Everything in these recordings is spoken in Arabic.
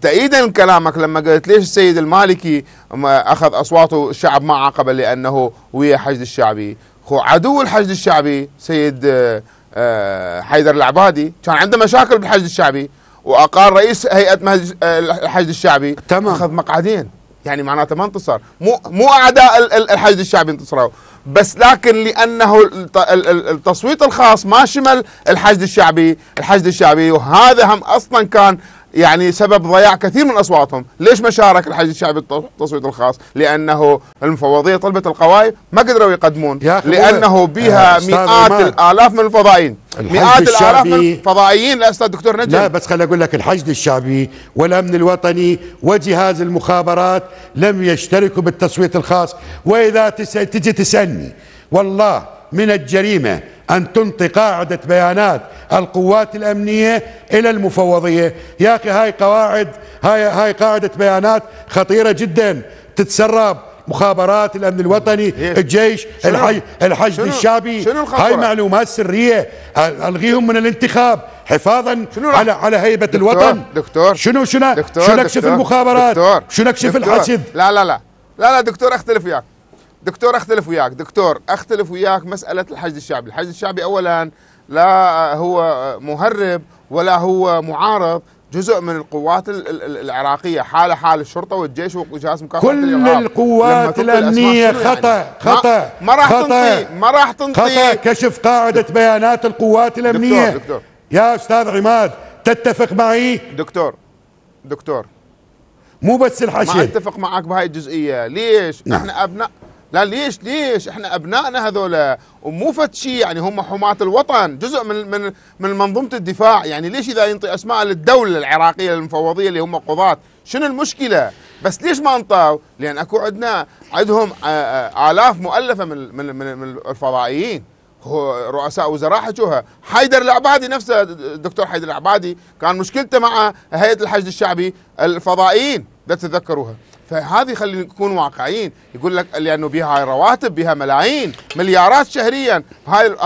تأييدا لكلامك لما قلت ليش السيد المالكي أخذ أصواته الشعب ما عاقبه لأنه ويا حشد الشعبي عدو الحشد الشعبي سيد آه، آه، حيدر العبادي كان عنده مشاكل بالحشد الشعبي واقال رئيس هيئه آه، الحشد الشعبي تمام اخذ مقعدين يعني معناته ما انتصر مو مو اعداء الحشد الشعبي انتصروا بس لكن لانه التصويت الخاص ما شمل الحشد الشعبي الحشد الشعبي وهذا هم اصلا كان يعني سبب ضياع كثير من اصواتهم، ليش ما شارك الحشد الشعبي التصويت الخاص؟ لانه المفوضيه طلبت القوائم ما قدروا يقدمون لانه بها مئات الالاف من الفضائيين مئات الالاف من الفضائيين لا استاذ دكتور نجم لا بس خليني اقول لك الحشد الشعبي والامن الوطني وجهاز المخابرات لم يشتركوا بالتصويت الخاص، واذا تجي تسالني والله من الجريمه أن تنطي قاعدة بيانات القوات الأمنية إلى المفوضية يا أخي هاي قواعد هاي, هاي قاعدة بيانات خطيرة جدا تتسرب مخابرات الامن الوطني الجيش الحي الحشد الشعبي شنو هاي معلومات سريه الغيهم من الانتخاب حفاظا على على هيبه دكتور الوطن دكتور شنو شنو دكتور شنو اكشف المخابرات دكتور شنو اكشف الحشد لا لا لا لا لا دكتور اختلف وياك دكتور اختلف وياك دكتور اختلف وياك مساله الحشد الشعبي الحشد الشعبي اولا لا هو مهرب ولا هو معارض جزء من القوات العراقيه حاله حال الشرطه والجيش وجهاز مكافحه كل الإرهاب. القوات الامنيه يعني؟ خطا خطا ما راح تنطي ما راح تنطي خطا كشف قاعده بيانات القوات الامنيه دكتور دكتور يا استاذ عماد تتفق معي دكتور دكتور مو بس الحشد ما اتفق معك بهاي الجزئيه ليش نعم. احنا ابناء لا ليش ليش احنا ابنائنا هذولا ومو فد شيء يعني هم حماة الوطن جزء من من من منظومه الدفاع يعني ليش اذا ينطي اسماء للدوله العراقيه المفوضيه اللي هم قضاة شنو المشكله بس ليش ما انطوا لان اكو عندنا عندهم الاف مؤلفه من من من الفضائيين هو رؤساء وزراء حجوها حيدر العبادي نفسه الدكتور حيدر العبادي كان مشكلته مع هيئه الحشد الشعبي الفضائيين لا تتذكروها فهذه خلينا نكون واقعيين يقول لك لانه بها رواتب بها ملايين مليارات شهريا هاي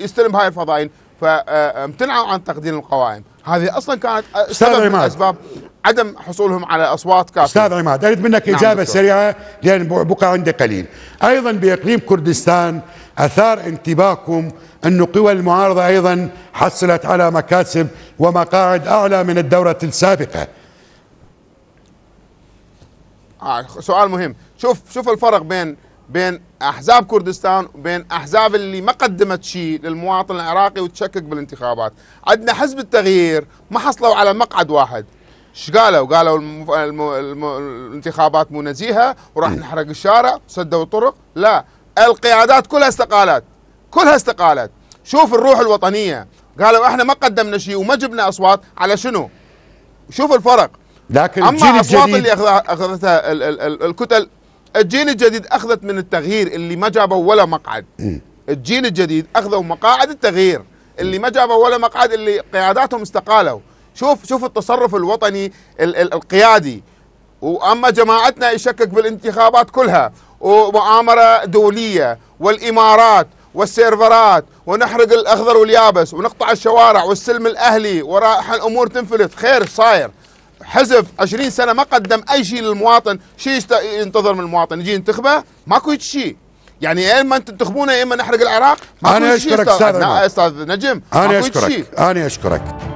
يستلم هاي الفضائيين فامتنعوا عن تقديم القوائم هذه اصلا كانت سبب من اسباب عدم حصولهم على اصوات كافيه استاذ عماد اريد منك نعم اجابه سريعه لان بقى عندي قليل ايضا باقليم كردستان اثار انتباهكم أن قوى المعارضه ايضا حصلت على مكاسب ومقاعد اعلى من الدوره السابقه آه سؤال مهم شوف شوف الفرق بين بين احزاب كردستان وبين احزاب اللي ما قدمت شيء للمواطن العراقي وتشكك بالانتخابات عندنا حزب التغيير ما حصلوا على مقعد واحد ايش قالوا؟ قالوا المف... الم... الم... الانتخابات مو نزيهه وراح نحرق الشارع سدوا الطرق، لا القيادات كلها استقالت كلها استقالت، شوف الروح الوطنيه قالوا احنا ما قدمنا شيء وما جبنا اصوات على شنو؟ شوف الفرق لكن اما الاصوات اللي اخذتها ال... ال... ال... الكتل الجيل الجديد اخذت من التغيير اللي ما جابوا ولا مقعد الجيل الجديد اخذوا مقاعد التغيير اللي ما جابوا ولا مقعد اللي قياداتهم استقالوا شوف شوف التصرف الوطني ال ال القيادي واما جماعتنا يشكك بالانتخابات كلها ومؤامره دوليه والامارات والسيرفرات ونحرق الاخضر واليابس ونقطع الشوارع والسلم الاهلي وراح الامور تنفلت خير صاير حزب 20 سنه ما قدم اي شيء للمواطن شيء ينتظر من المواطن يجي ينتخبه ماكو شيء يعني يا اما انت تنتخبونه يا اما نحرق العراق ماكو نعم، شيء انا اشكرك استاذ نجم انا اشكرك انا اشكرك